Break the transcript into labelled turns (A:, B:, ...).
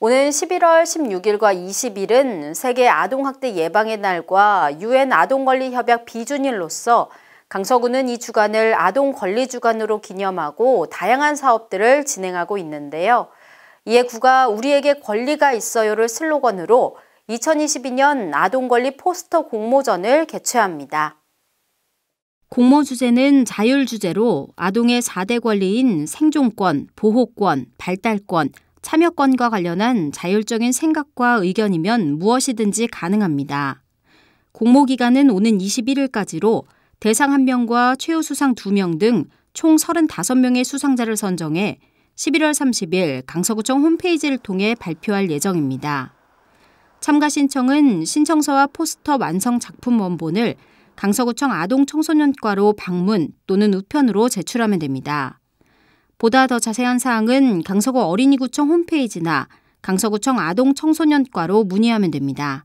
A: 오는 11월 16일과 20일은 세계 아동학대 예방의 날과 유엔 아동권리협약 비준일로서 강서구는 이 주간을 아동권리주간으로 기념하고 다양한 사업들을 진행하고 있는데요. 이에 구가 우리에게 권리가 있어요를 슬로건으로 2022년 아동권리 포스터 공모전을 개최합니다. 공모 주제는 자율 주제로 아동의 4대 권리인 생존권, 보호권, 발달권, 참여권과 관련한 자율적인 생각과 의견이면 무엇이든지 가능합니다. 공모 기간은 오는 21일까지로 대상 1명과 최우 수상 2명 등 총 35명의 수상자를 선정해 11월 30일 강서구청 홈페이지를 통해 발표할 예정입니다. 참가 신청은 신청서와 포스터 완성 작품 원본을 강서구청 아동청소년과로 방문 또는 우편으로 제출하면 됩니다. 보다 더 자세한 사항은 강서구 어린이구청 홈페이지나 강서구청 아동청소년과로 문의하면 됩니다.